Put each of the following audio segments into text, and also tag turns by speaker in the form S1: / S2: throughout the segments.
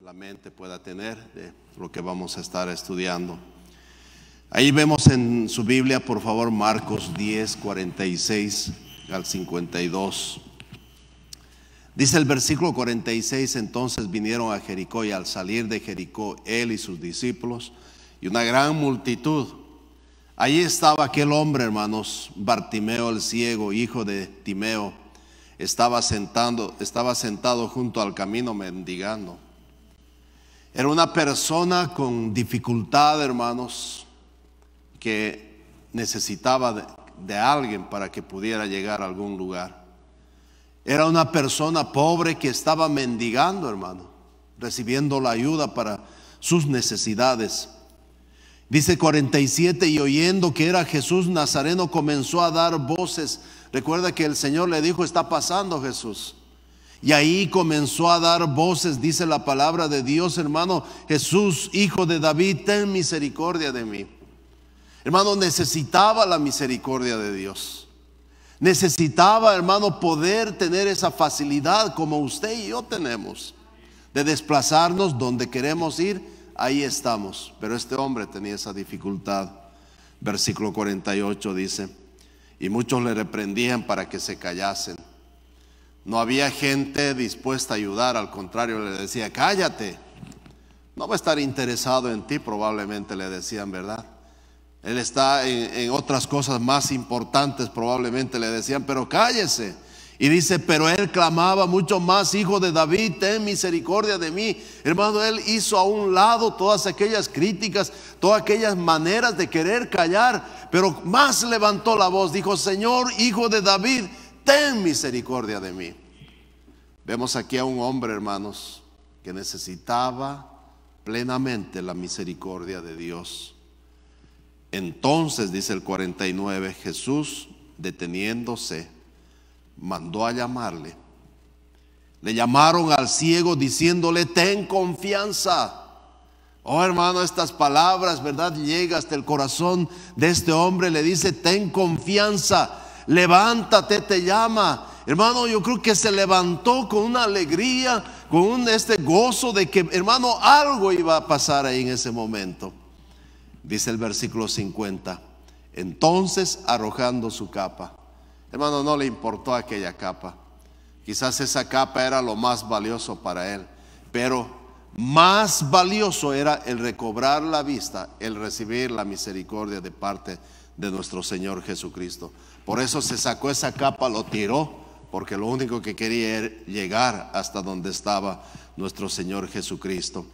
S1: la mente pueda tener de lo que vamos a estar estudiando. Ahí vemos en su Biblia, por favor, Marcos 10, 46 al 52. Dice el versículo 46, entonces vinieron a Jericó y al salir de Jericó él y sus discípulos y una gran multitud. Allí estaba aquel hombre, hermanos, Bartimeo el ciego, hijo de Timeo, estaba, estaba sentado junto al camino mendigando. Era una persona con dificultad, hermanos, que necesitaba de, alguien para que pudiera llegar a algún lugar. Era una persona pobre que estaba mendigando, hermano, recibiendo la ayuda para sus necesidades. Dice 47, y oyendo que era Jesús Nazareno, comenzó a dar voces. Recuerda que el Señor le dijo, está pasando Jesús. Y ahí comenzó a dar voces, dice la palabra de Dios, hermano, Jesús, hijo de David, ten misericordia de mí. Hermano, necesitaba la misericordia de Dios. Necesitaba, hermano, poder tener esa facilidad como usted y yo tenemos, de desplazarnos donde queremos ir, ahí estamos. Pero este hombre tenía esa dificultad. Versículo 48 dice, y muchos le reprendían para que se callasen. No había gente dispuesta a ayudar, al contrario, le decía, cállate, no va a estar interesado en ti, probablemente le decían, ¿verdad? Él está en, otras cosas más importantes, probablemente le decían, pero cállese. Y dice, pero él clamaba mucho más, hijo de David, ten misericordia de mí. Hermano, él hizo a un lado todas aquellas críticas, todas aquellas maneras de querer callar, pero más levantó la voz, dijo, Señor, hijo de David, ten misericordia de mí. Vemos aquí a un hombre, hermanos, que necesitaba plenamente la misericordia de Dios. Entonces, dice el 49, Jesús, deteniéndose, mandó a llamarle. Le llamaron al ciego diciéndole, ten confianza. Oh hermano, estas palabras, ¿verdad? Llega hasta el corazón de este hombre, le dice, ten confianza levántate, te llama. Hermano, yo creo que se levantó con una alegría, con este gozo de que, hermano, algo iba a pasar ahí en ese momento. Dice el versículo 50. Entonces, arrojando su capa. Hermano, no le importó aquella capa. Quizás esa capa era lo más valioso para él. Pero más valioso era el recobrar la vista, el recibir la misericordia de parte de nuestro Señor Jesucristo. Por eso se sacó esa capa, lo tiró, porque lo único que quería era llegar hasta donde estaba nuestro Señor Jesucristo.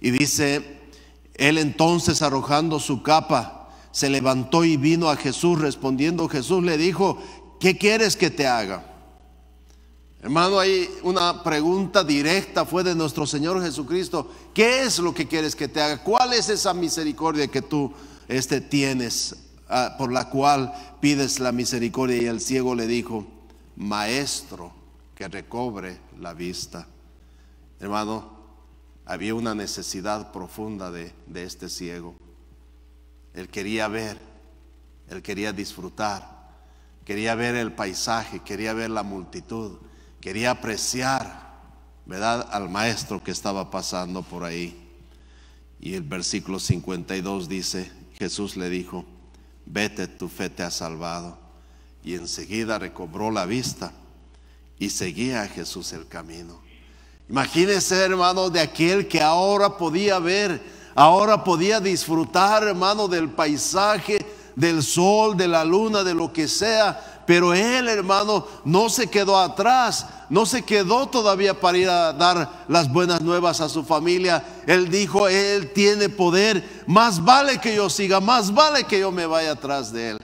S1: Y dice, él entonces arrojando su capa, se levantó y vino a Jesús, respondiendo Jesús le dijo, ¿qué quieres que te haga? Hermano, Ahí una pregunta directa, fue de nuestro Señor Jesucristo, ¿qué es lo que quieres que te haga? ¿Cuál es esa misericordia que tú este, tienes Ah, por la cual pides la misericordia. Y el ciego le dijo, maestro, que recobre la vista. Hermano, había una necesidad profunda de, de este ciego. Él quería ver, él quería disfrutar, quería ver el paisaje, quería ver la multitud, quería apreciar, ¿verdad?, al maestro que estaba pasando por ahí. Y el versículo 52 dice, Jesús le dijo, vete, tu fe te ha salvado. Y enseguida recobró la vista y seguía a Jesús el camino. imagínese hermano, de aquel que ahora podía ver, ahora podía disfrutar, hermano, del paisaje, del sol, de la luna, de lo que sea. Pero él, hermano, no se quedó atrás no se quedó todavía para ir a dar las buenas nuevas a su familia. Él dijo, Él tiene poder, más vale que yo siga, más vale que yo me vaya atrás de Él.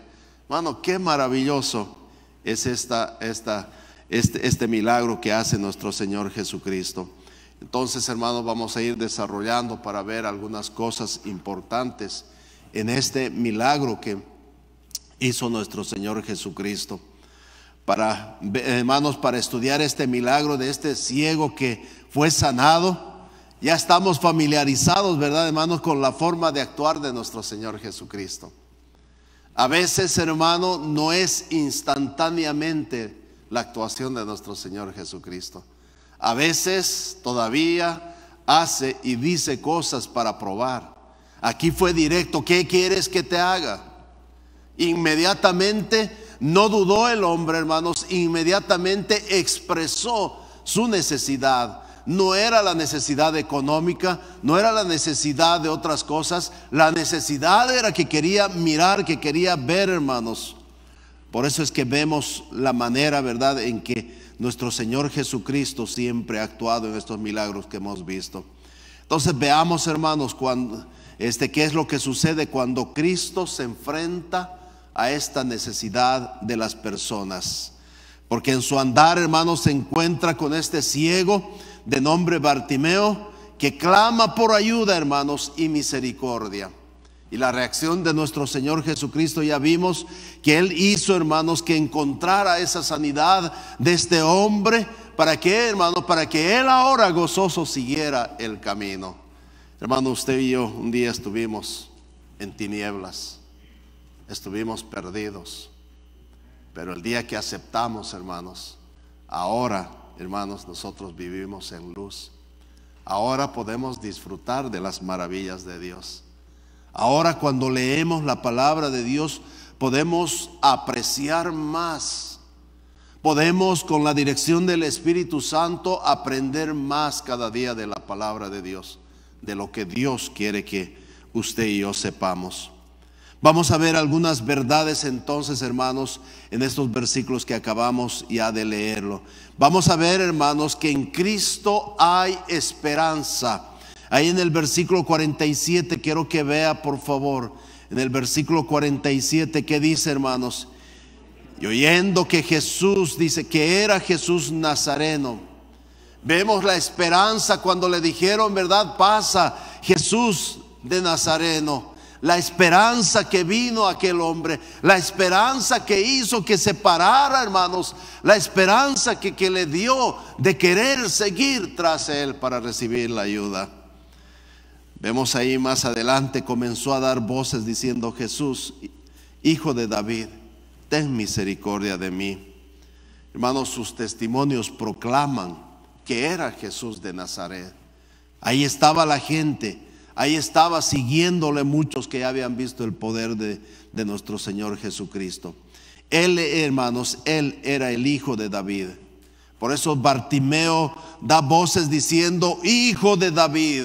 S1: Mano, qué maravilloso es esta, esta, este, este milagro que hace nuestro Señor Jesucristo. Entonces, hermanos, vamos a ir desarrollando para ver algunas cosas importantes en este milagro que hizo nuestro Señor Jesucristo para, hermanos, para estudiar este milagro de este ciego que fue sanado. Ya estamos familiarizados, ¿verdad, hermanos, con la forma de actuar de nuestro Señor Jesucristo. A veces, hermano, no es instantáneamente la actuación de nuestro Señor Jesucristo. A veces todavía hace y dice cosas para probar. Aquí fue directo, ¿qué quieres que te haga? Inmediatamente no dudó el hombre, hermanos, e inmediatamente expresó su necesidad. No era la necesidad económica, no era la necesidad de otras cosas, la necesidad era que quería mirar, que quería ver, hermanos. Por eso es que vemos la manera, ¿verdad?, en que nuestro Señor Jesucristo siempre ha actuado en estos milagros que hemos visto. Entonces veamos, hermanos, cuando, este, qué es lo que sucede cuando Cristo se enfrenta a esta necesidad de las personas. Porque en su andar, hermano, se encuentra con este ciego de nombre Bartimeo que clama por ayuda, hermanos, y misericordia. Y la reacción de nuestro Señor Jesucristo ya vimos que Él hizo, hermanos, que encontrara esa sanidad de este hombre. ¿Para que hermano? Para que Él ahora gozoso siguiera el camino. Hermano, usted y yo un día estuvimos en tinieblas estuvimos perdidos. Pero el día que aceptamos, hermanos, ahora, hermanos, nosotros vivimos en luz. Ahora podemos disfrutar de las maravillas de Dios. Ahora cuando leemos la palabra de Dios podemos apreciar más. Podemos con la dirección del Espíritu Santo aprender más cada día de la palabra de Dios, de lo que Dios quiere que usted y yo sepamos. Vamos a ver algunas verdades entonces, hermanos, en estos versículos que acabamos ya de leerlo. Vamos a ver, hermanos, que en Cristo hay esperanza. Ahí en el versículo 47, quiero que vea, por favor, en el versículo 47, ¿qué dice, hermanos? Y oyendo que Jesús dice que era Jesús Nazareno. Vemos la esperanza cuando le dijeron, ¿verdad? Pasa Jesús de Nazareno la esperanza que vino aquel hombre, la esperanza que hizo que se parara, hermanos, la esperanza que, que le dio de querer seguir tras él para recibir la ayuda. Vemos ahí más adelante comenzó a dar voces diciendo, Jesús, hijo de David, ten misericordia de mí. Hermanos, sus testimonios proclaman que era Jesús de Nazaret. Ahí estaba la gente Ahí estaba siguiéndole muchos que ya habían visto el poder de, de nuestro Señor Jesucristo. Él, hermanos, él era el hijo de David. Por eso Bartimeo da voces diciendo, hijo de David,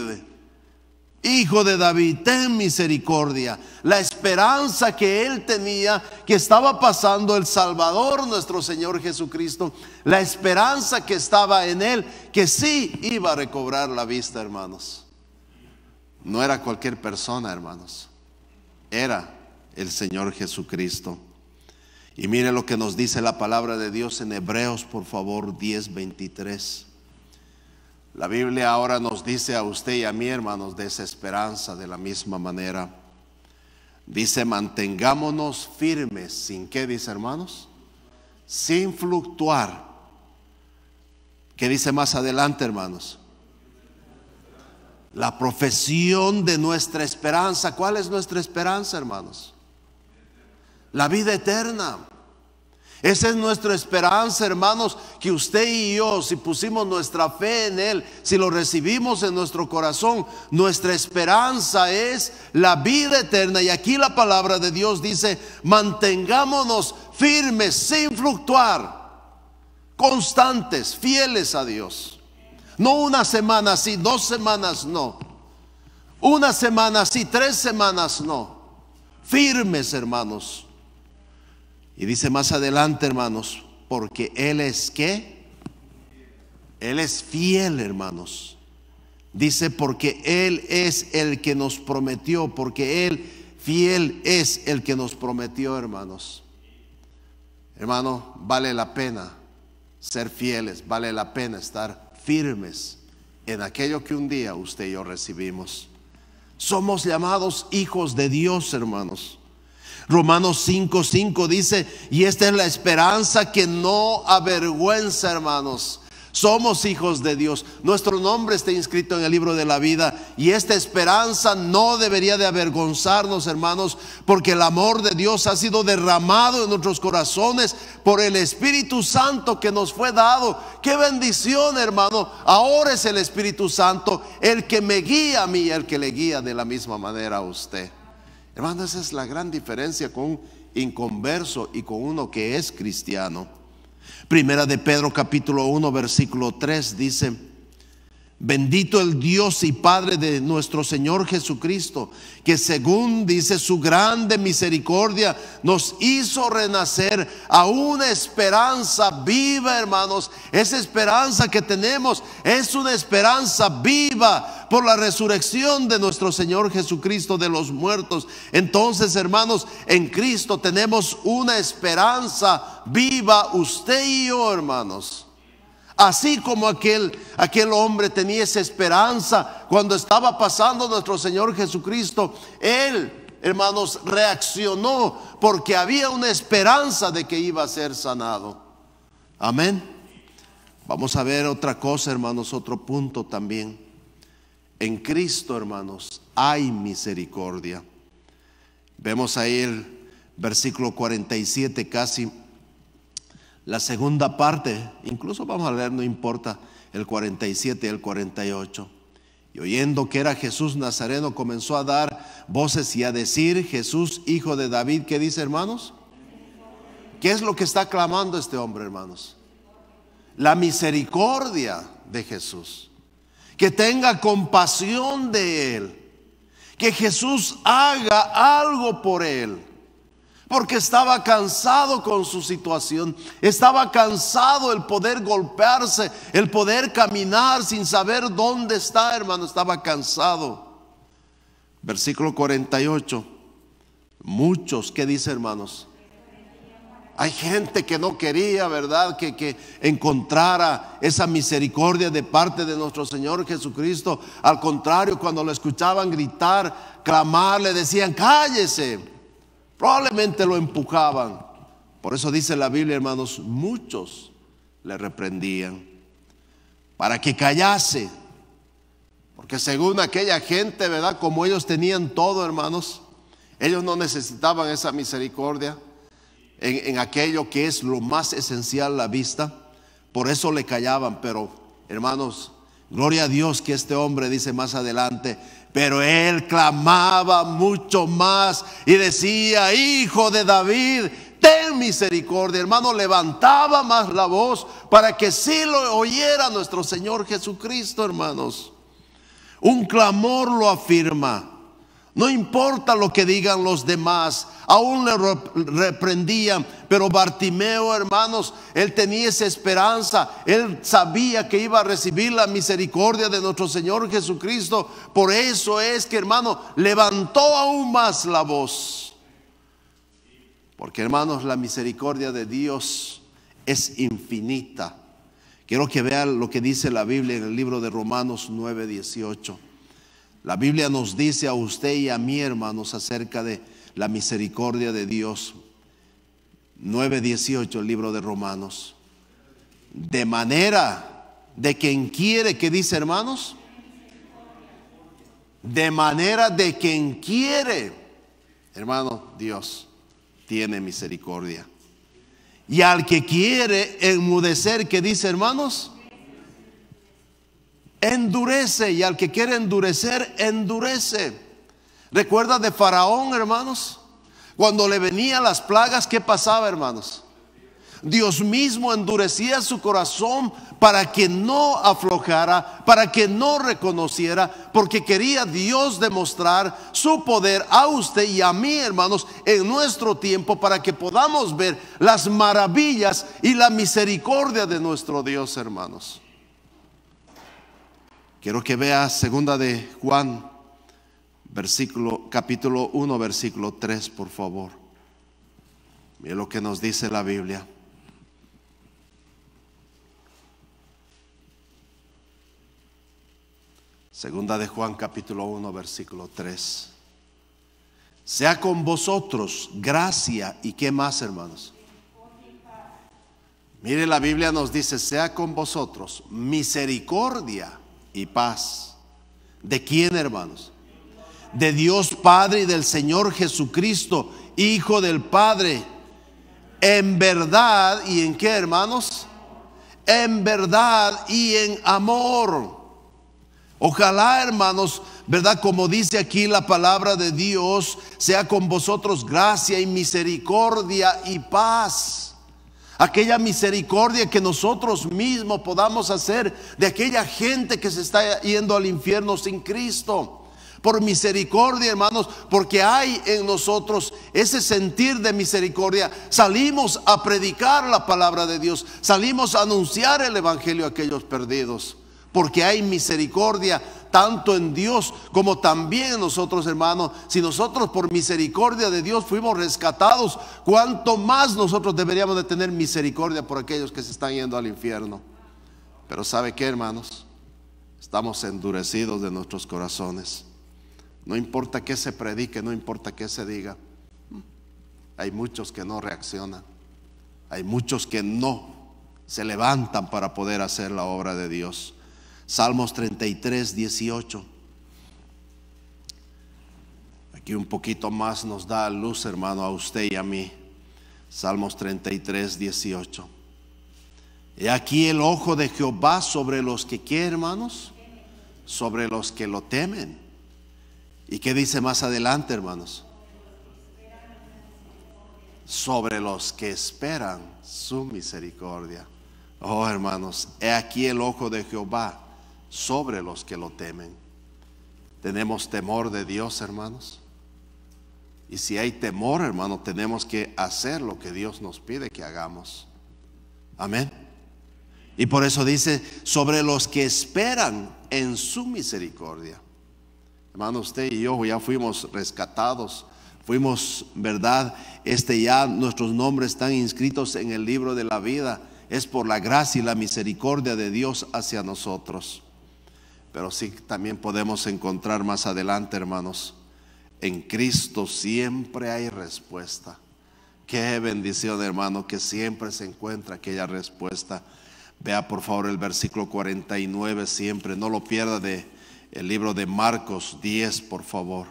S1: hijo de David, ten misericordia. La esperanza que él tenía, que estaba pasando el Salvador, nuestro Señor Jesucristo, la esperanza que estaba en él, que sí iba a recobrar la vista, hermanos. No era cualquier persona, hermanos. Era el Señor Jesucristo. Y mire lo que nos dice la palabra de Dios en Hebreos, por favor, 23 La Biblia ahora nos dice a usted y a mí, hermanos, de esa esperanza de la misma manera. Dice, mantengámonos firmes, sin qué, dice hermanos, sin fluctuar. ¿Qué dice más adelante, hermanos? La profesión de nuestra esperanza. ¿Cuál es nuestra esperanza, hermanos? La vida eterna. Esa es nuestra esperanza, hermanos, que usted y yo, si pusimos nuestra fe en Él, si lo recibimos en nuestro corazón, nuestra esperanza es la vida eterna. Y aquí la palabra de Dios dice, mantengámonos firmes, sin fluctuar, constantes, fieles a Dios. No una semana sí, dos semanas no. Una semana sí, tres semanas no. Firmes, hermanos. Y dice más adelante, hermanos, porque Él es qué? Él es fiel, hermanos. Dice, porque Él es el que nos prometió, porque Él fiel es el que nos prometió, hermanos. Hermano, vale la pena ser fieles, vale la pena estar firmes en aquello que un día usted y yo recibimos. Somos llamados hijos de Dios, hermanos. Romanos 5:5 dice, y esta es la esperanza que no avergüenza, hermanos, somos hijos de Dios. Nuestro nombre está inscrito en el libro de la vida. Y esta esperanza no debería de avergonzarnos, hermanos, porque el amor de Dios ha sido derramado en nuestros corazones por el Espíritu Santo que nos fue dado. Qué bendición, hermano. Ahora es el Espíritu Santo el que me guía a mí y el que le guía de la misma manera a usted. Hermano, esa es la gran diferencia con un inconverso y con uno que es cristiano. Primera de Pedro capítulo 1 versículo 3 dice, bendito el Dios y Padre de nuestro Señor Jesucristo, que según dice su grande misericordia nos hizo renacer a una esperanza viva, hermanos. Esa esperanza que tenemos es una esperanza viva por la resurrección de nuestro Señor Jesucristo de los muertos. Entonces, hermanos, en Cristo tenemos una esperanza viva, usted y yo, hermanos. Así como aquel, aquel hombre tenía esa esperanza cuando estaba pasando nuestro Señor Jesucristo, él hermanos, reaccionó porque había una esperanza de que iba a ser sanado. Amén. Vamos a ver otra cosa, hermanos, otro punto también. En Cristo, hermanos, hay misericordia. Vemos ahí el versículo 47 casi, la segunda parte, incluso vamos a leer, no importa, el 47 y el 48. Y oyendo que era Jesús Nazareno, comenzó a dar voces y a decir, Jesús, hijo de David, ¿qué dice hermanos? ¿Qué es lo que está clamando este hombre, hermanos? La misericordia de Jesús que tenga compasión de él, que Jesús haga algo por él. Porque estaba cansado con su situación, estaba cansado el poder golpearse, el poder caminar sin saber dónde está, hermano, estaba cansado. Versículo 48. Muchos, ¿qué dice hermanos? Hay gente que no quería, ¿verdad?, que, que, encontrara esa misericordia de parte de nuestro Señor Jesucristo. Al contrario, cuando lo escuchaban gritar, clamar, le decían, cállese. Probablemente lo empujaban. Por eso dice la Biblia, hermanos, muchos le reprendían para que callase. Porque según aquella gente, ¿verdad? Como ellos tenían todo, hermanos, ellos no necesitaban esa misericordia en, aquello que es lo más esencial, la vista. Por eso le callaban, pero hermanos, gloria a Dios que este hombre dice más adelante, pero él clamaba mucho más y decía, hijo de David, ten misericordia. Hermano, levantaba más la voz para que sí lo oyera nuestro Señor Jesucristo, hermanos. Un clamor lo afirma. No importa lo que digan los demás, aún le reprendían, pero Bartimeo, hermanos, él tenía esa esperanza, él sabía que iba a recibir la misericordia de nuestro Señor Jesucristo. Por eso es que, hermano, levantó aún más la voz. Porque, hermanos, la misericordia de Dios es infinita. Quiero que vean lo que dice la Biblia en el libro de Romanos 9, 18. La Biblia nos dice a usted y a mí, hermanos, acerca de la misericordia de Dios. 9.18, el libro de Romanos. De manera de quien quiere, ¿qué dice hermanos? De manera de quien quiere, hermano, Dios tiene misericordia. Y al que quiere enmudecer, que dice hermanos? endurece y al que quiere endurecer, endurece. ¿Recuerda de Faraón, hermanos? Cuando le venían las plagas, ¿qué pasaba, hermanos? Dios mismo endurecía su corazón para que no aflojara, para que no reconociera, porque quería Dios demostrar su poder a usted y a mí, hermanos, en nuestro tiempo, para que podamos ver las maravillas y la misericordia de nuestro Dios, hermanos. Quiero que veas segunda de Juan, versículo, capítulo 1, versículo 3, por favor. Mire lo que nos dice la Biblia. Segunda de Juan capítulo 1 versículo 3. Sea con vosotros gracia y qué más hermanos. Mire la Biblia nos dice, sea con vosotros misericordia y paz. ¿De quién, hermanos? De Dios Padre y del Señor Jesucristo, Hijo del Padre. En verdad y en qué, hermanos? En verdad y en amor. Ojalá, hermanos, ¿verdad? Como dice aquí la palabra de Dios, sea con vosotros gracia y misericordia y paz aquella misericordia que nosotros mismos podamos hacer de aquella gente que se está yendo al infierno sin Cristo. Por misericordia, hermanos, porque hay en nosotros ese sentir de misericordia. Salimos a predicar la palabra de Dios, salimos a anunciar el Evangelio a aquellos perdidos porque hay misericordia tanto en Dios como también en nosotros, hermanos. Si nosotros por misericordia de Dios fuimos rescatados, cuánto más nosotros deberíamos de tener misericordia por aquellos que se están yendo al infierno. Pero ¿sabe qué, hermanos? Estamos endurecidos de nuestros corazones. No importa qué se predique, no importa qué se diga. Hay muchos que no reaccionan. Hay muchos que no se levantan para poder hacer la obra de Dios. Salmos 33, 18. Aquí un poquito más nos da luz, hermano, a usted y a mí. Salmos 33, 18. He aquí el ojo de Jehová sobre los que, quieren hermanos? Sobre los que lo temen. ¿Y qué dice más adelante, hermanos? Sobre los que esperan su misericordia. Oh, hermanos, he aquí el ojo de Jehová sobre los que lo temen. Tenemos temor de Dios, hermanos. Y si hay temor, hermano, tenemos que hacer lo que Dios nos pide que hagamos. Amén. Y por eso dice, sobre los que esperan en su misericordia. Hermano, usted y yo ya fuimos rescatados, fuimos, ¿verdad? Este ya nuestros nombres están inscritos en el libro de la vida. Es por la gracia y la misericordia de Dios hacia nosotros. Pero sí, también podemos encontrar más adelante, hermanos, en Cristo siempre hay respuesta. Qué bendición, hermano, que siempre se encuentra aquella respuesta. Vea por favor el versículo 49 siempre, no lo pierda de el libro de Marcos 10, por favor.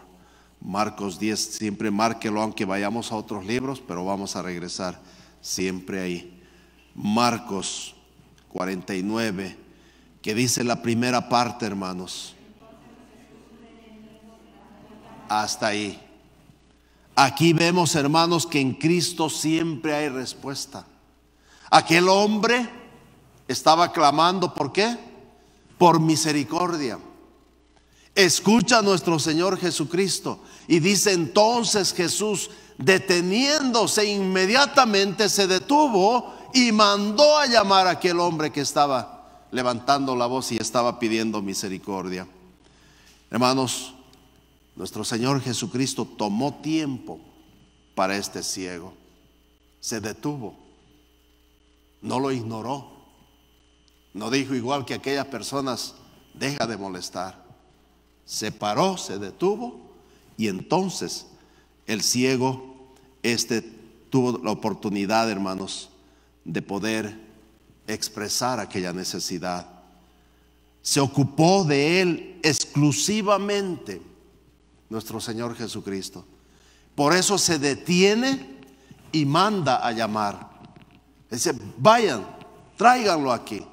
S1: Marcos 10, siempre márquelo aunque vayamos a otros libros, pero vamos a regresar siempre ahí. Marcos 49 que dice la primera parte, hermanos. Hasta ahí. Aquí vemos, hermanos, que en Cristo siempre hay respuesta. Aquel hombre estaba clamando, ¿por qué? Por misericordia. Escucha a nuestro Señor Jesucristo. Y dice entonces Jesús, deteniéndose inmediatamente, se detuvo y mandó a llamar a aquel hombre que estaba levantando la voz y estaba pidiendo misericordia. Hermanos, nuestro Señor Jesucristo tomó tiempo para este ciego. Se detuvo. No lo ignoró. No dijo igual que aquellas personas, deja de molestar. Se paró, se detuvo y entonces el ciego, este tuvo la oportunidad, hermanos, de poder expresar aquella necesidad. Se ocupó de él exclusivamente nuestro Señor Jesucristo. Por eso se detiene y manda a llamar. Dice, vayan, tráiganlo aquí.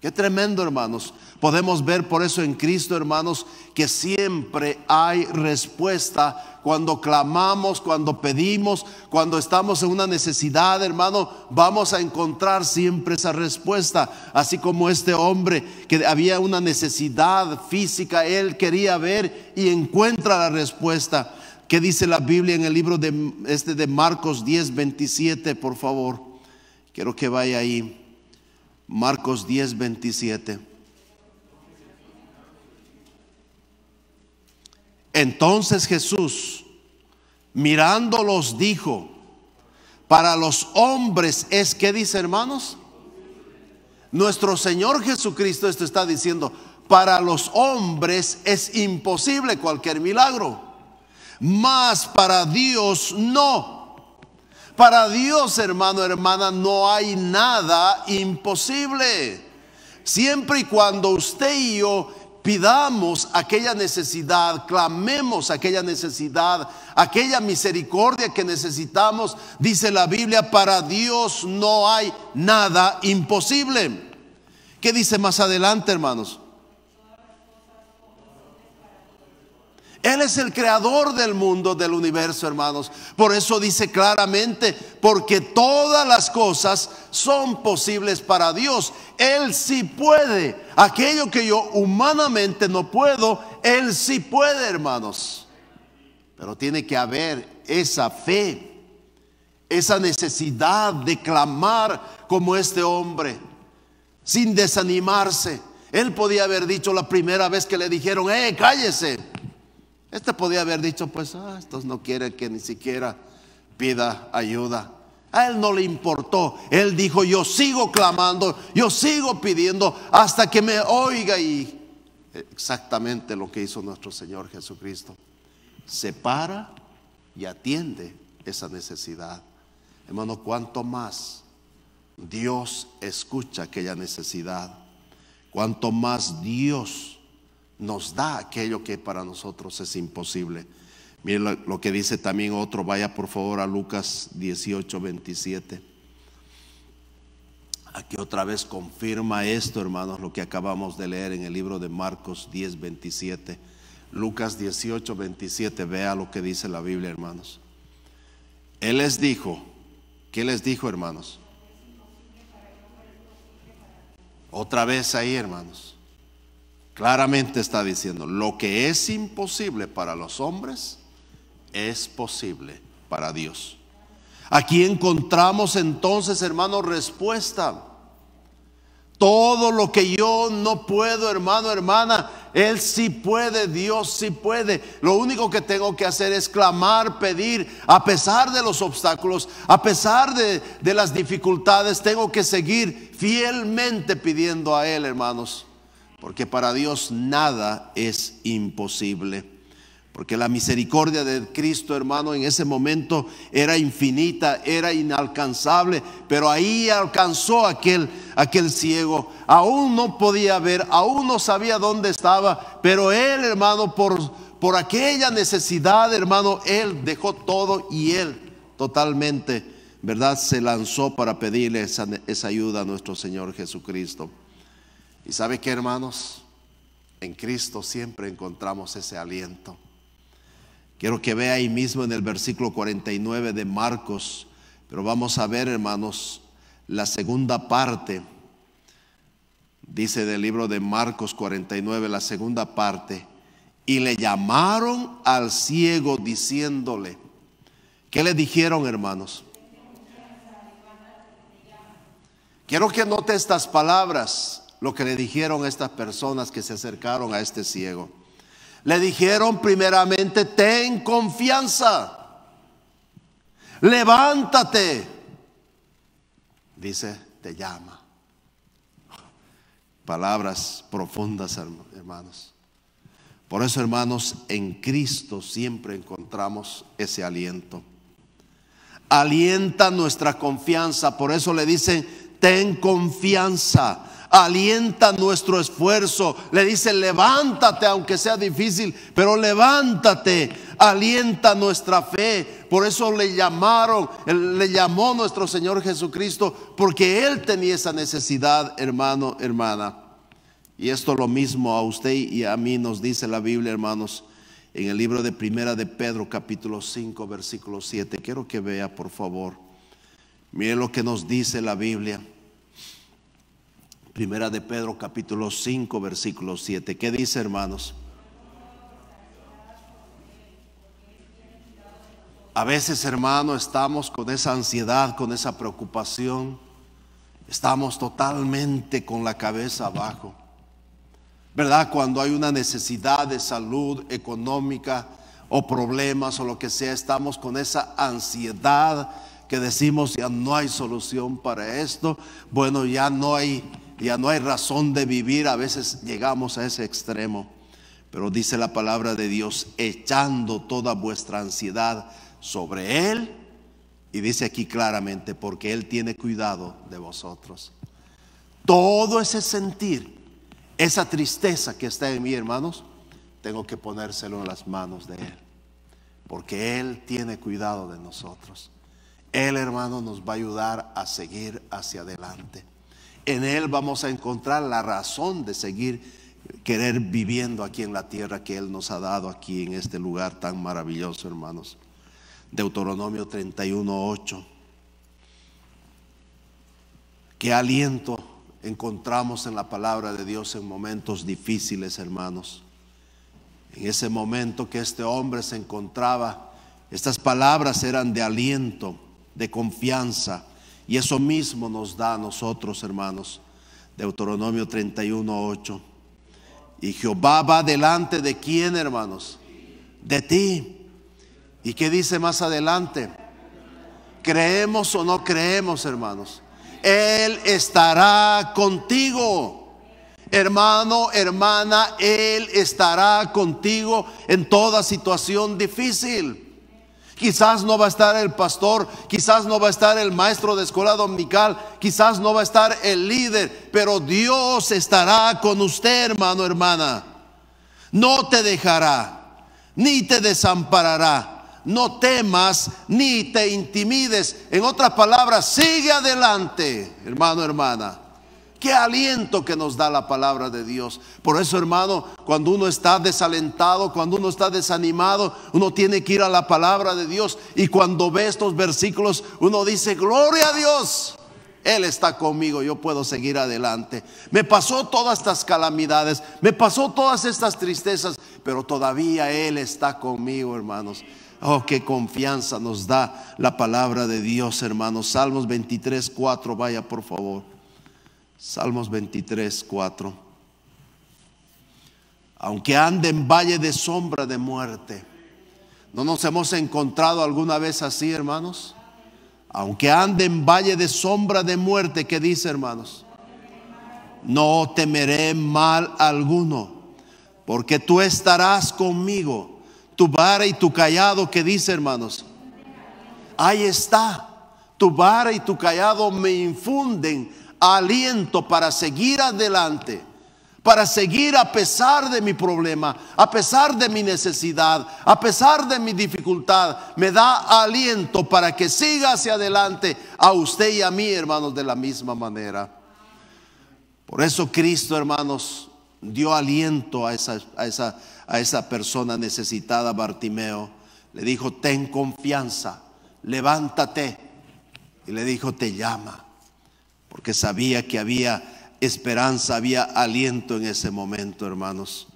S1: Qué tremendo, hermanos. Podemos ver por eso en Cristo, hermanos, que siempre hay respuesta cuando clamamos, cuando pedimos, cuando estamos en una necesidad, hermano, vamos a encontrar siempre esa respuesta. Así como este hombre que había una necesidad física, él quería ver y encuentra la respuesta. ¿Qué dice la Biblia en el libro de, este de Marcos 10, 27, por favor? Quiero que vaya ahí. Marcos 10, 27. Entonces Jesús, mirándolos, dijo, para los hombres es que dice, hermanos, nuestro Señor Jesucristo esto está diciendo, para los hombres es imposible cualquier milagro, mas para Dios no. Para Dios, hermano, hermana, no hay nada imposible. Siempre y cuando usted y yo pidamos aquella necesidad, clamemos aquella necesidad, aquella misericordia que necesitamos, dice la Biblia, para Dios no hay nada imposible. ¿Qué dice más adelante, hermanos? Él es el creador del mundo, del universo, hermanos. Por eso dice claramente, porque todas las cosas son posibles para Dios. Él sí puede. Aquello que yo humanamente no puedo, Él sí puede, hermanos. Pero tiene que haber esa fe, esa necesidad de clamar como este hombre, sin desanimarse. Él podía haber dicho la primera vez que le dijeron, ¡eh, cállese! Este podía haber dicho, pues, ah, estos no quieren que ni siquiera pida ayuda. A él no le importó. Él dijo, yo sigo clamando, yo sigo pidiendo hasta que me oiga. Y exactamente lo que hizo nuestro Señor Jesucristo. Separa y atiende esa necesidad. Hermano, cuanto más Dios escucha aquella necesidad, cuanto más Dios nos da aquello que para nosotros es imposible. Miren lo, que dice también otro, vaya por favor a Lucas 18, 27. Aquí otra vez confirma esto, hermanos, lo que acabamos de leer en el libro de Marcos 10, 27. Lucas 18, 27, vea lo que dice la Biblia, hermanos. Él les dijo, ¿qué les dijo, hermanos? Otra vez ahí, hermanos. Claramente está diciendo, lo que es imposible para los hombres es posible para Dios. Aquí encontramos entonces, hermano, respuesta. Todo lo que yo no puedo, hermano, hermana, Él sí puede, Dios sí puede. Lo único que tengo que hacer es clamar, pedir, a pesar de los obstáculos, a pesar de, de las dificultades, tengo que seguir fielmente pidiendo a Él, hermanos porque para Dios nada es imposible. Porque la misericordia de Cristo, hermano, en ese momento era infinita, era inalcanzable, pero ahí alcanzó aquel, aquel ciego. Aún no podía ver, aún no sabía dónde estaba, pero él, hermano, por, por aquella necesidad, hermano, él dejó todo y él totalmente, ¿verdad? Se lanzó para pedirle esa, esa ayuda a nuestro Señor Jesucristo. Y sabe que hermanos, en Cristo siempre encontramos ese aliento. Quiero que vea ahí mismo en el versículo 49 de Marcos, pero vamos a ver hermanos la segunda parte. Dice del libro de Marcos 49, la segunda parte. Y le llamaron al ciego diciéndole, ¿qué le dijeron hermanos? Quiero que note estas palabras lo que le dijeron estas personas que se acercaron a este ciego. Le dijeron primeramente, ten confianza, levántate. Dice, te llama. Palabras profundas, hermanos. Por eso, hermanos, en Cristo siempre encontramos ese aliento. Alienta nuestra confianza. Por eso le dicen, ten confianza alienta nuestro esfuerzo, le dice, levántate aunque sea difícil, pero levántate, alienta nuestra fe. Por eso le llamaron, le llamó nuestro Señor Jesucristo, porque Él tenía esa necesidad, hermano, hermana. Y esto lo mismo a usted y a mí nos dice la Biblia, hermanos, en el libro de Primera de Pedro, capítulo 5, versículo 7. Quiero que vea, por favor. Mire lo que nos dice la Biblia. Primera de Pedro capítulo 5 versículo 7. ¿Qué dice hermanos? A veces, hermano, estamos con esa ansiedad, con esa preocupación. Estamos totalmente con la cabeza abajo. ¿Verdad? Cuando hay una necesidad de salud económica o problemas o lo que sea, estamos con esa ansiedad que decimos ya no hay solución para esto. Bueno, ya no hay ya no hay razón de vivir, a veces llegamos a ese extremo. Pero dice la palabra de Dios, echando toda vuestra ansiedad sobre Él. Y dice aquí claramente, porque Él tiene cuidado de vosotros. Todo ese sentir, esa tristeza que está en mí, hermanos, tengo que ponérselo en las manos de Él. Porque Él tiene cuidado de nosotros. Él, hermano, nos va a ayudar a seguir hacia adelante. En Él vamos a encontrar la razón de seguir querer viviendo aquí en la tierra que Él nos ha dado aquí en este lugar tan maravilloso, hermanos. Deuteronomio 31.8. Qué aliento encontramos en la palabra de Dios en momentos difíciles, hermanos. En ese momento que este hombre se encontraba, estas palabras eran de aliento, de confianza y eso mismo nos da a nosotros, hermanos. Deuteronomio 31, 8. Y Jehová va delante de quién, hermanos? De ti. ¿Y qué dice más adelante? Creemos o no creemos, hermanos. Él estará contigo. Hermano, hermana, Él estará contigo en toda situación difícil. Quizás no va a estar el pastor, quizás no va a estar el maestro de escuela dominical, quizás no va a estar el líder, pero Dios estará con usted, hermano, hermana. No te dejará, ni te desamparará. No temas ni te intimides. En otras palabras, sigue adelante, hermano, hermana. Qué aliento que nos da la palabra de Dios. Por eso, hermano, cuando uno está desalentado, cuando uno está desanimado, uno tiene que ir a la palabra de Dios. Y cuando ve estos versículos, uno dice, gloria a Dios. Él está conmigo, yo puedo seguir adelante. Me pasó todas estas calamidades, me pasó todas estas tristezas, pero todavía Él está conmigo, hermanos. Oh, qué confianza nos da la palabra de Dios, hermanos. Salmos 23, 4, vaya por favor. Salmos 23, 4. Aunque ande en valle de sombra de muerte, ¿no nos hemos encontrado alguna vez así, hermanos? Aunque ande en valle de sombra de muerte, ¿qué dice, hermanos? No temeré mal alguno, porque tú estarás conmigo tu vara y tu callado, que dice hermanos? Ahí está, tu vara y tu callado me infunden aliento para seguir adelante, para seguir a pesar de mi problema, a pesar de mi necesidad, a pesar de mi dificultad. Me da aliento para que siga hacia adelante a usted y a mí, hermanos, de la misma manera. Por eso Cristo, hermanos, dio aliento a esa, a esa, a esa persona necesitada, Bartimeo. Le dijo, ten confianza, levántate. Y le dijo, te llama porque sabía que había esperanza, había aliento en ese momento, hermanos.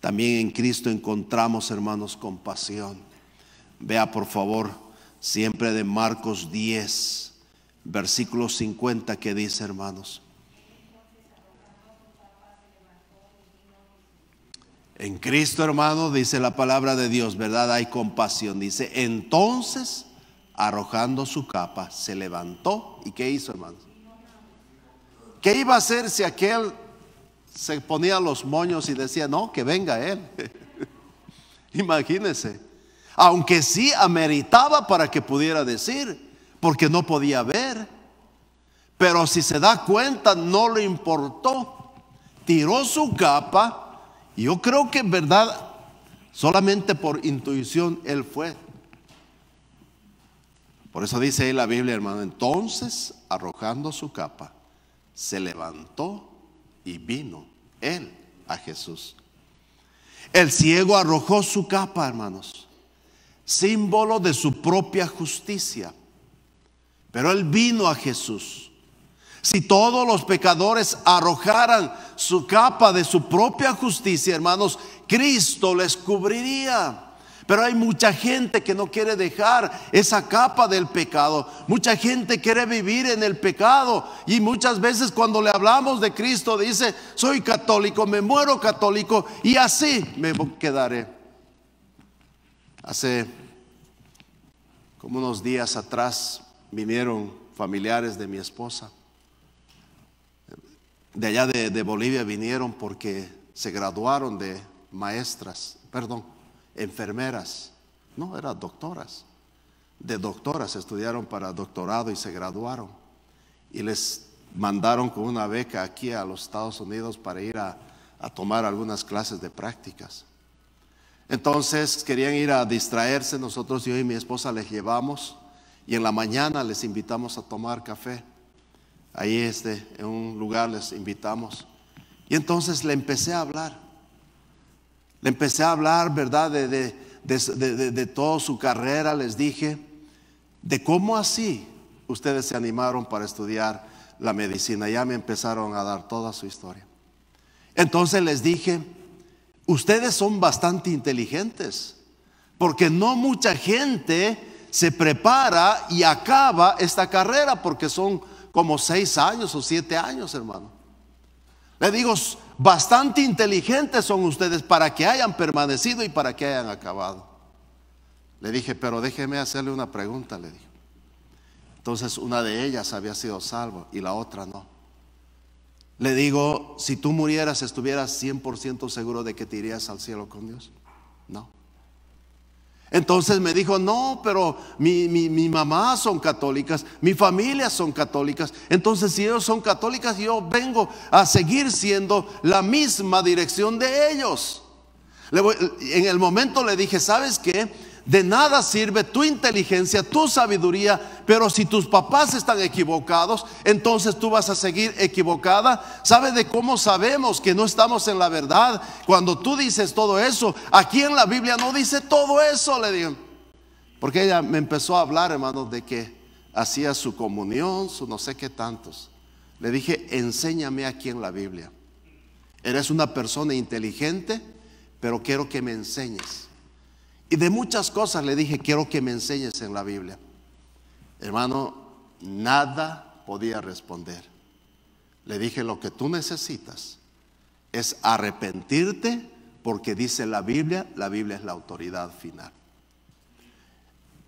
S1: También en Cristo encontramos, hermanos, compasión. Vea, por favor, siempre de Marcos 10, versículo 50, que dice, hermanos. En Cristo, hermano, dice la palabra de Dios, ¿verdad? Hay compasión. Dice, entonces, arrojando su capa, se levantó. ¿Y qué hizo, hermanos? ¿Qué iba a hacer si aquel se ponía los moños y decía, no, que venga él? Imagínese. Aunque sí ameritaba para que pudiera decir, porque no podía ver. Pero si se da cuenta, no le importó. Tiró su capa. Y yo creo que en verdad, solamente por intuición, él fue. Por eso dice ahí la Biblia, hermano, entonces arrojando su capa se levantó y vino él a Jesús. El ciego arrojó su capa, hermanos, símbolo de su propia justicia. Pero él vino a Jesús. Si todos los pecadores arrojaran su capa de su propia justicia, hermanos, Cristo les cubriría. Pero hay mucha gente que no quiere dejar esa capa del pecado. Mucha gente quiere vivir en el pecado. Y muchas veces cuando le hablamos de Cristo dice, soy católico, me muero católico y así me quedaré. Hace como unos días atrás vinieron familiares de mi esposa. De allá de, Bolivia vinieron porque se graduaron de maestras, perdón, enfermeras, no, eran doctoras. De doctoras estudiaron para doctorado y se graduaron. Y les mandaron con una beca aquí a los Estados Unidos para ir a, tomar algunas clases de prácticas. Entonces querían ir a distraerse, nosotros yo y mi esposa les llevamos y en la mañana les invitamos a tomar café. Ahí este, en un lugar les invitamos. Y entonces le empecé a hablar le empecé a hablar, ¿verdad? De, de, toda su carrera, les dije, de cómo así ustedes se animaron para estudiar la medicina. Ya me empezaron a dar toda su historia. Entonces les dije, ustedes son bastante inteligentes, porque no mucha gente se prepara y acaba esta carrera, porque son como seis años o siete años, hermano. Le digo, Bastante inteligentes son ustedes para que hayan permanecido y para que hayan acabado. Le dije, pero déjeme hacerle una pregunta, le dije. Entonces una de ellas había sido salvo y la otra no. Le digo, si tú murieras, ¿estuvieras 100% seguro de que te irías al cielo con Dios? No. Entonces me dijo, no, pero mi, mamá son católicas, mi familia son católicas. Entonces si ellos son católicas, yo vengo a seguir siendo la misma dirección de ellos. en el momento le dije, ¿sabes qué? De nada sirve tu inteligencia, tu sabiduría, pero si tus papás están equivocados, entonces tú vas a seguir equivocada. ¿Sabes de cómo sabemos que no estamos en la verdad? Cuando tú dices todo eso, aquí en la Biblia no dice todo eso, le dije. Porque ella me empezó a hablar, hermanos, de que hacía su comunión, su no sé qué tantos. Le dije, enséñame aquí en la Biblia. Eres una persona inteligente, pero quiero que me enseñes. Y de muchas cosas le dije, quiero que me enseñes en la Biblia. Hermano, nada podía responder. Le dije, lo que tú necesitas es arrepentirte porque dice la Biblia, la Biblia es la autoridad final.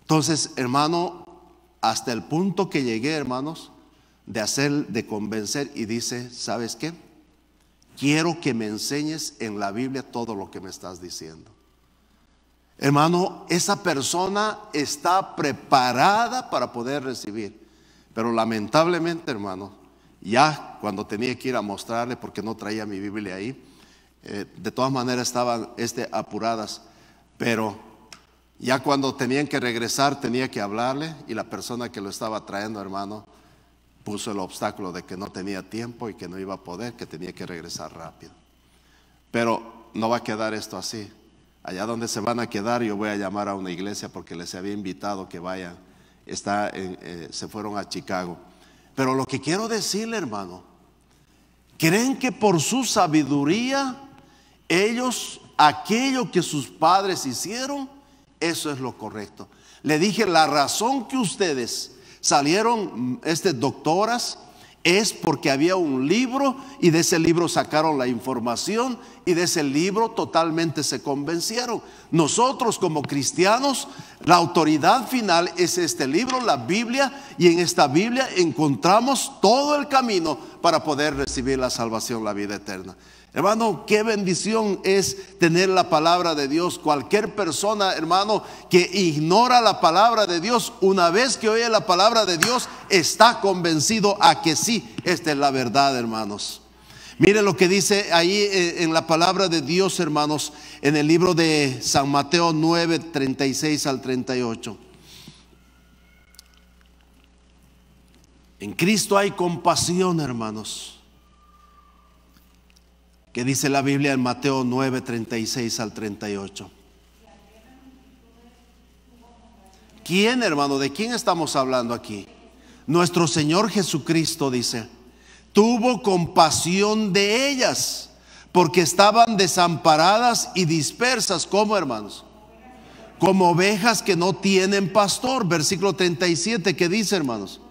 S1: Entonces, hermano, hasta el punto que llegué, hermanos, de hacer, de convencer y dice, ¿sabes qué? Quiero que me enseñes en la Biblia todo lo que me estás diciendo. Hermano, esa persona está preparada para poder recibir. Pero lamentablemente, hermano, ya cuando tenía que ir a mostrarle, porque no traía mi Biblia ahí, eh, de todas maneras estaban este, apuradas, pero ya cuando tenían que regresar tenía que hablarle y la persona que lo estaba trayendo, hermano, puso el obstáculo de que no tenía tiempo y que no iba a poder, que tenía que regresar rápido. Pero no va a quedar esto así allá donde se van a quedar, yo voy a llamar a una iglesia porque les había invitado que vayan. Está eh, se fueron a Chicago. Pero lo que quiero decirle, hermano, creen que por su sabiduría, ellos, aquello que sus padres hicieron, eso es lo correcto. Le dije, la razón que ustedes salieron, mm, este, doctoras, es porque había un libro y de ese libro sacaron la información y de ese libro totalmente se convencieron. Nosotros como cristianos, la autoridad final es este libro, la Biblia, y en esta Biblia encontramos todo el camino para poder recibir la salvación, la vida eterna. Hermano, qué bendición es tener la palabra de Dios. Cualquier persona, hermano, que ignora la palabra de Dios, una vez que oye la palabra de Dios, está convencido a que sí, esta es la verdad, hermanos. Mire lo que dice ahí eh, en la palabra de Dios, hermanos, en el libro de San Mateo 9, 36 al 38. En Cristo hay compasión, hermanos que dice la Biblia en Mateo 9, 36 al 38. ¿Quién, hermano? ¿De quién estamos hablando aquí? Nuestro Señor Jesucristo dice, tuvo compasión de ellas porque estaban desamparadas y dispersas, como hermanos? Como ovejas que no tienen pastor, versículo 37 ¿Qué dice, hermanos,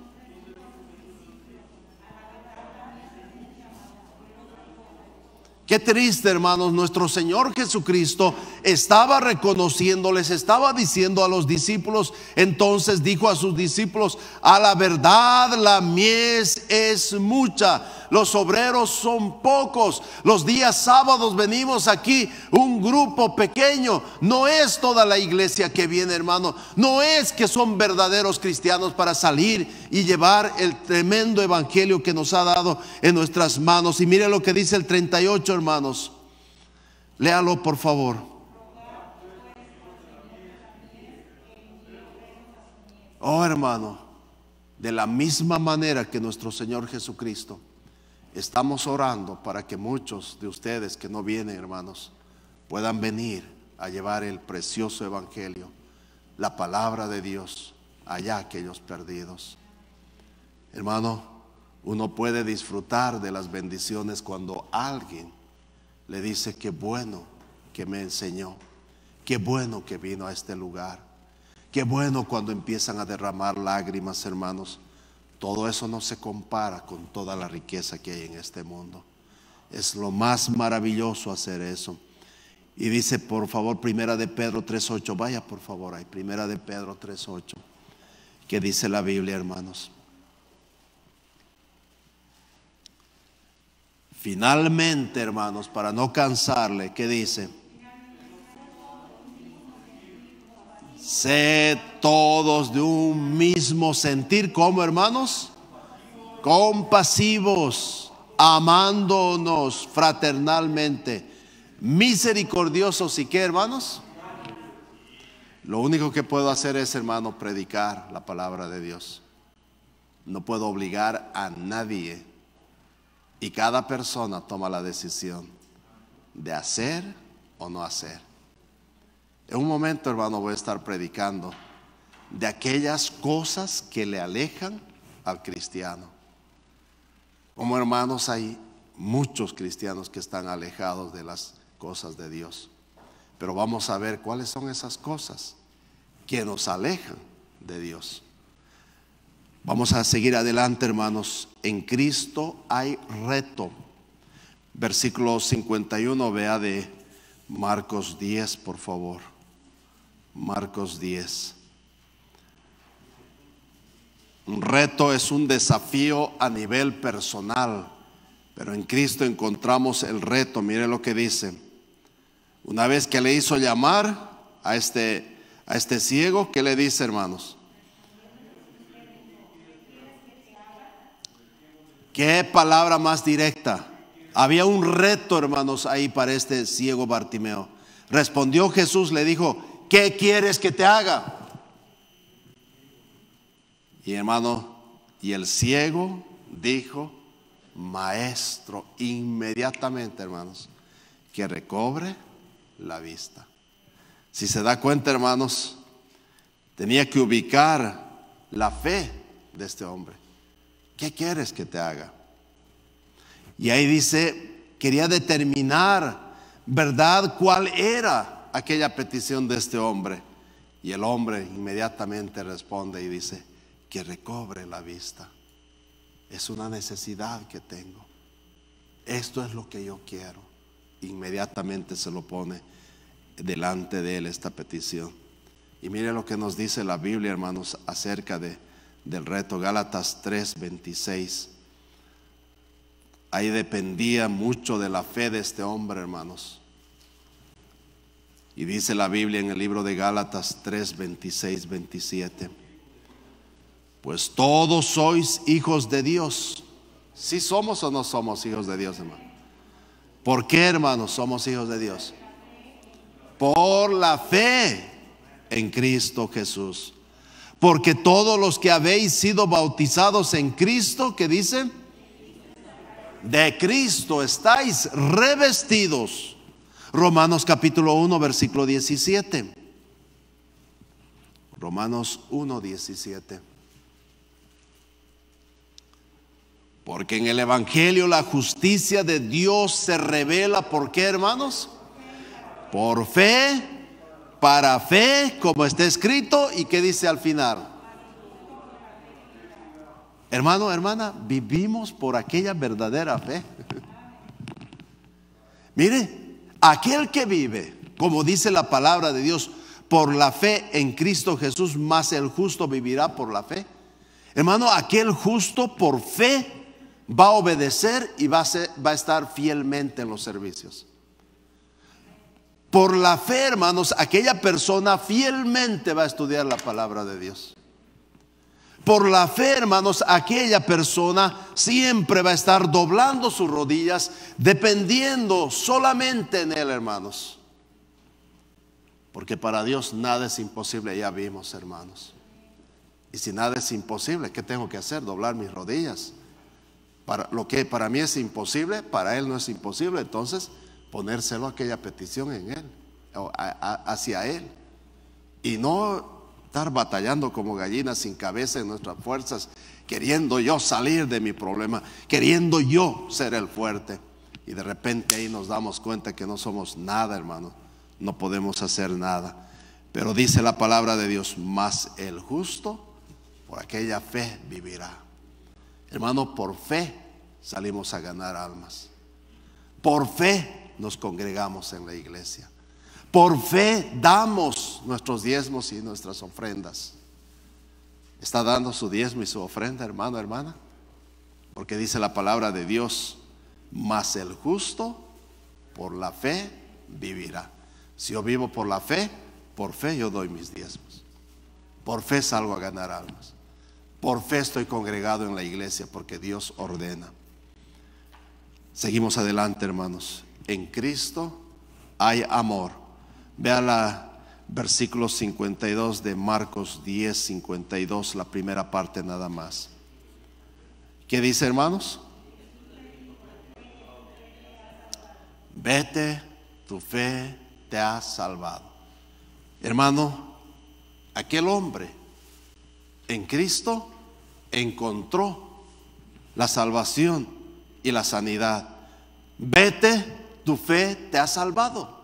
S1: Qué triste, hermanos, nuestro Señor Jesucristo estaba reconociéndoles, estaba diciendo a los discípulos, entonces dijo a sus discípulos, a la verdad la mies es mucha los obreros son pocos. Los días sábados venimos aquí, un grupo pequeño. No es toda la iglesia que viene, hermano. No es que son verdaderos cristianos para salir y llevar el tremendo evangelio que nos ha dado en nuestras manos. Y mire lo que dice el 38, hermanos. Léalo, por favor. Oh hermano, de la misma manera que nuestro Señor Jesucristo Estamos orando para que muchos de ustedes que no vienen, hermanos, puedan venir a llevar el precioso Evangelio, la palabra de Dios, allá aquellos perdidos. Hermano, uno puede disfrutar de las bendiciones cuando alguien le dice que bueno que me enseñó, qué bueno que vino a este lugar, qué bueno cuando empiezan a derramar lágrimas, hermanos todo eso no se compara con toda la riqueza que hay en este mundo. Es lo más maravilloso hacer eso. Y dice, por favor, Primera de Pedro 3.8, vaya por favor ahí, Primera de Pedro 3.8, que dice la Biblia, hermanos. Finalmente, hermanos, para no cansarle, ¿qué dice? Sé todos de un mismo sentir, como hermanos? Compasivos, amándonos fraternalmente, misericordiosos y qué, hermanos? Lo único que puedo hacer es, hermano, predicar la palabra de Dios. No puedo obligar a nadie. Y cada persona toma la decisión de hacer o no hacer. En un momento, hermano, voy a estar predicando de aquellas cosas que le alejan al cristiano. Como hermanos hay muchos cristianos que están alejados de las cosas de Dios. Pero vamos a ver cuáles son esas cosas que nos alejan de Dios. Vamos a seguir adelante, hermanos. En Cristo hay reto. Versículo 51, vea de Marcos 10, por favor. Marcos 10. Un reto es un desafío a nivel personal, pero en Cristo encontramos el reto. Mire lo que dice. Una vez que le hizo llamar a este, a este ciego, ¿qué le dice, hermanos? ¿Qué palabra más directa? Había un reto, hermanos, ahí para este ciego Bartimeo. Respondió Jesús, le dijo, ¿Qué quieres que te haga? Y hermano, y el ciego dijo, maestro, inmediatamente, hermanos, que recobre la vista. Si se da cuenta, hermanos, tenía que ubicar la fe de este hombre. ¿Qué quieres que te haga? Y ahí dice, quería determinar, ¿verdad? ¿Cuál era aquella petición de este hombre. Y el hombre inmediatamente responde y dice, que recobre la vista. Es una necesidad que tengo. Esto es lo que yo quiero. Inmediatamente se lo pone delante de él esta petición. Y mire lo que nos dice la Biblia, hermanos, acerca de, del reto. Gálatas 3, 26. Ahí dependía mucho de la fe de este hombre, hermanos. Y dice la Biblia en el libro de Gálatas 3, 26, 27. Pues todos sois hijos de Dios. Si somos o no somos hijos de Dios, hermano. ¿Por qué, hermanos, somos hijos de Dios? Por la fe en Cristo Jesús. Porque todos los que habéis sido bautizados en Cristo, que dicen de Cristo estáis revestidos. Romanos capítulo 1, versículo 17. Romanos 1, 17. Porque en el Evangelio la justicia de Dios se revela, ¿por qué hermanos? Por fe, para fe, como está escrito, y que dice al final. Hermano, hermana, vivimos por aquella verdadera fe. Mire, Aquel que vive, como dice la palabra de Dios, por la fe en Cristo Jesús, más el justo vivirá por la fe. Hermano, aquel justo por fe va a obedecer y va a, va a estar fielmente en los servicios. Por la fe, hermanos, aquella persona fielmente va a estudiar la palabra de Dios. Por la fe, hermanos, aquella persona siempre va a estar doblando sus rodillas, dependiendo solamente en Él, hermanos. Porque para Dios nada es imposible, ya vimos, hermanos. Y si nada es imposible, ¿qué tengo que hacer? Doblar mis rodillas. Para lo que para mí es imposible, para Él no es imposible. Entonces, ponérselo aquella petición en Él, hacia Él. Y no estar batallando como gallinas sin cabeza en nuestras fuerzas, queriendo yo salir de mi problema, queriendo yo ser el fuerte. Y de repente ahí nos damos cuenta que no somos nada, hermano. No podemos hacer nada. Pero dice la palabra de Dios, más el justo por aquella fe vivirá. Hermano, por fe salimos a ganar almas. Por fe nos congregamos en la iglesia. Por fe damos nuestros diezmos y nuestras ofrendas. ¿Está dando su diezmo y su ofrenda, hermano, hermana? Porque dice la palabra de Dios, mas el justo por la fe vivirá. Si yo vivo por la fe, por fe yo doy mis diezmos. Por fe salgo a ganar almas. Por fe estoy congregado en la iglesia porque Dios ordena. Seguimos adelante, hermanos. En Cristo hay amor. Vea la versículo 52 de Marcos 10, 52, la primera parte nada más. ¿Qué dice, hermanos? Vete, tu fe te ha salvado. Hermano, aquel hombre en Cristo encontró la salvación y la sanidad. Vete, tu fe te ha salvado.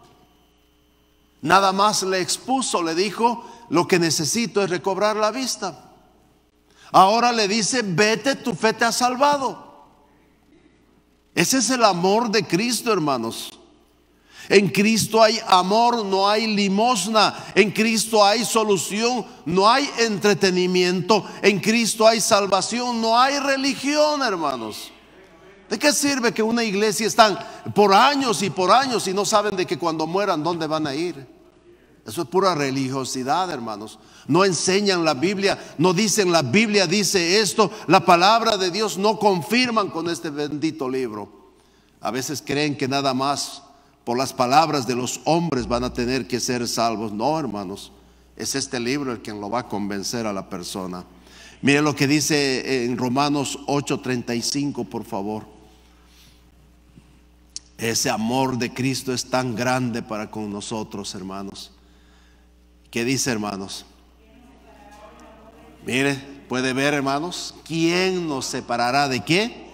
S1: Nada más le expuso, le dijo, lo que necesito es recobrar la vista. Ahora le dice, vete, tu fe te ha salvado. Ese es el amor de Cristo, hermanos. En Cristo hay amor, no hay limosna. En Cristo hay solución, no hay entretenimiento. En Cristo hay salvación, no hay religión, hermanos. ¿De qué sirve que una iglesia están por años y por años y no saben de que cuando mueran dónde van a ir? Eso es pura religiosidad, hermanos. No enseñan la Biblia, no dicen la Biblia dice esto, la palabra de Dios no confirman con este bendito libro. A veces creen que nada más por las palabras de los hombres van a tener que ser salvos. No, hermanos, es este libro el quien lo va a convencer a la persona. Mire lo que dice en Romanos 8:35, por favor. Ese amor de Cristo es tan grande para con nosotros, hermanos. ¿Qué dice, hermanos? Mire, puede ver, hermanos, ¿quién nos separará de qué?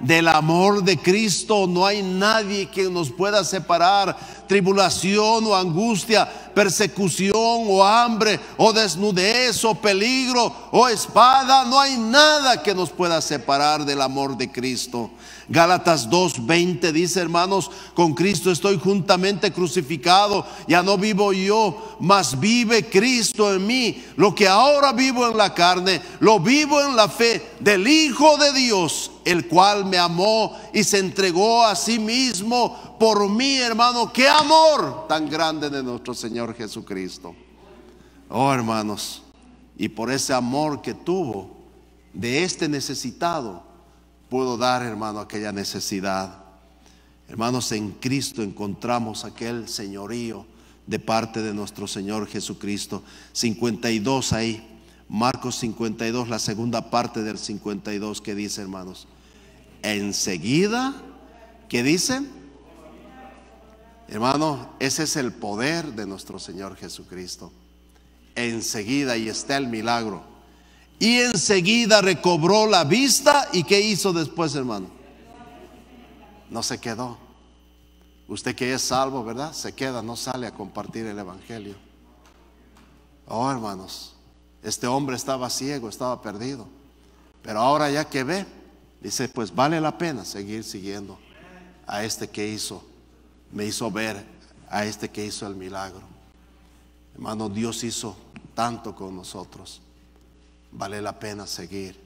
S1: Del amor de Cristo no hay nadie que nos pueda separar. Tribulación o angustia, persecución o hambre o desnudez o peligro o espada, no hay nada que nos pueda separar del amor de Cristo. Gálatas 2:20 dice, hermanos, con Cristo estoy juntamente crucificado, ya no vivo yo, mas vive Cristo en mí. Lo que ahora vivo en la carne, lo vivo en la fe del Hijo de Dios, el cual me amó y se entregó a sí mismo por mí, hermano. Qué amor tan grande de nuestro Señor Jesucristo. Oh, hermanos, y por ese amor que tuvo de este necesitado, puedo dar, hermano, aquella necesidad. Hermanos, en Cristo encontramos aquel señorío de parte de nuestro Señor Jesucristo. 52 ahí, Marcos 52, la segunda parte del 52 que dice, hermanos. Enseguida, ¿qué dicen? Hermano, ese es el poder de nuestro Señor Jesucristo. Enseguida, y está el milagro y enseguida recobró la vista y ¿qué hizo después, hermano? No se quedó. Usted que es salvo, ¿verdad? Se queda, no sale a compartir el Evangelio. Oh, hermanos, este hombre estaba ciego, estaba perdido. Pero ahora ya que ve, dice, pues vale la pena seguir siguiendo a este que hizo, me hizo ver a este que hizo el milagro. Hermano, Dios hizo tanto con nosotros vale la pena seguir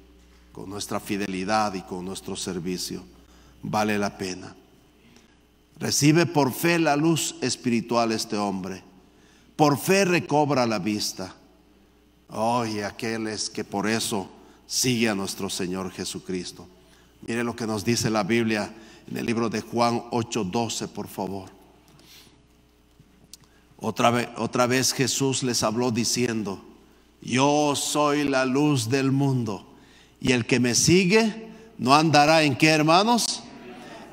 S1: con nuestra fidelidad y con nuestro servicio. Vale la pena. Recibe por fe la luz espiritual este hombre. Por fe recobra la vista. Oh, y es que por eso sigue a nuestro Señor Jesucristo. Mire lo que nos dice la Biblia en el libro de Juan 8:12, por favor. Otra vez, otra vez Jesús les habló diciendo, yo soy la luz del mundo. Y el que me sigue no andará en qué, hermanos?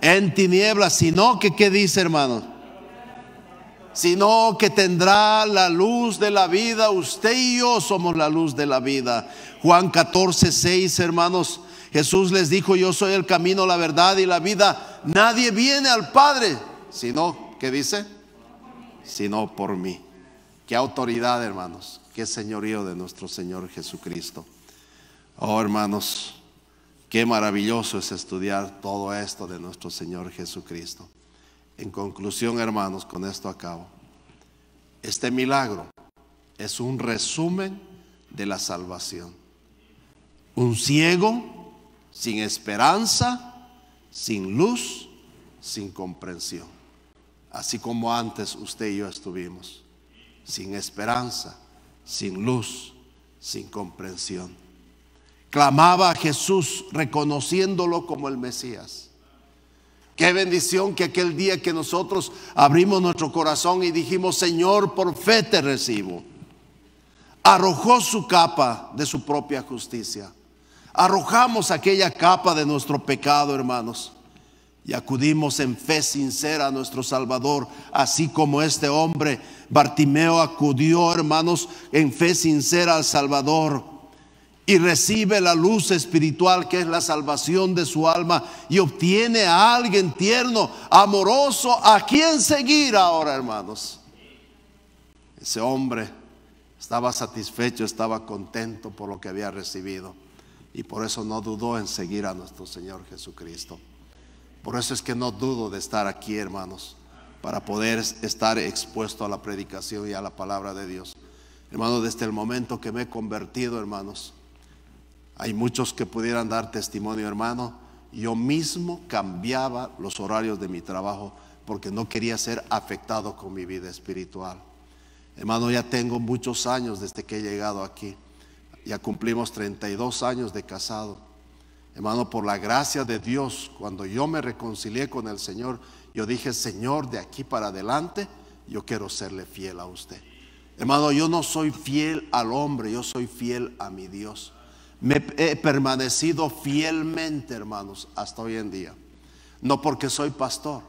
S1: En tinieblas, sino que, ¿qué dice, hermanos? Sino que tendrá la luz de la vida. Usted y yo somos la luz de la vida. Juan 14, 6, hermanos. Jesús les dijo, yo soy el camino, la verdad y la vida. Nadie viene al Padre, sino, ¿qué dice? Sino por mí. Qué autoridad, hermanos que señorío de nuestro Señor Jesucristo. Oh hermanos, qué maravilloso es estudiar todo esto de nuestro Señor Jesucristo. En conclusión, hermanos, con esto acabo. Este milagro es un resumen de la salvación. Un ciego sin esperanza, sin luz, sin comprensión. Así como antes usted y yo estuvimos, sin esperanza, sin luz, sin comprensión. Clamaba a Jesús reconociéndolo como el Mesías. Qué bendición que aquel día que nosotros abrimos nuestro corazón y dijimos, Señor, por fe te recibo. Arrojó su capa de su propia justicia. Arrojamos aquella capa de nuestro pecado, hermanos. Y acudimos en fe sincera a nuestro Salvador, así como este hombre, Bartimeo, acudió, hermanos, en fe sincera al Salvador y recibe la luz espiritual que es la salvación de su alma y obtiene a alguien tierno, amoroso, a quien seguir ahora, hermanos. Ese hombre estaba satisfecho, estaba contento por lo que había recibido y por eso no dudó en seguir a nuestro Señor Jesucristo. Por eso es que no dudo de estar aquí, hermanos, para poder estar expuesto a la predicación y a la palabra de Dios. Hermano desde el momento que me he convertido, hermanos, hay muchos que pudieran dar testimonio, hermano. Yo mismo cambiaba los horarios de mi trabajo porque no quería ser afectado con mi vida espiritual. Hermano, ya tengo muchos años desde que he llegado aquí. Ya cumplimos 32 años de casado. Hermano, por la gracia de Dios, cuando yo me reconcilié con el Señor, yo dije, Señor, de aquí para adelante, yo quiero serle fiel a usted. Hermano, yo no soy fiel al hombre, yo soy fiel a mi Dios. Me he permanecido fielmente, hermanos, hasta hoy en día. No porque soy pastor,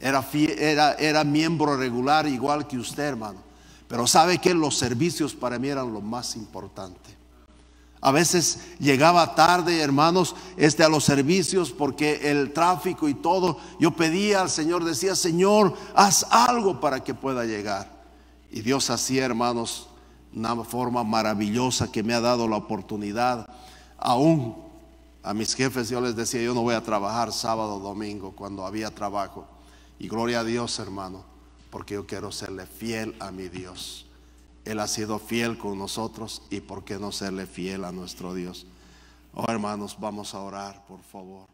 S1: era, era, era miembro regular igual que usted, hermano. Pero sabe que los servicios para mí eran lo más importante. A veces llegaba tarde, hermanos, este, a los servicios porque el tráfico y todo. Yo pedía al Señor, decía, Señor, haz algo para que pueda llegar. Y Dios hacía, hermanos, una forma maravillosa que me ha dado la oportunidad. Aún a mis jefes yo les decía, yo no voy a trabajar sábado, domingo, cuando había trabajo. Y gloria a Dios, hermano, porque yo quiero serle fiel a mi Dios. Él ha sido fiel con nosotros y por qué no serle fiel a nuestro Dios. Oh hermanos, vamos a orar, por favor.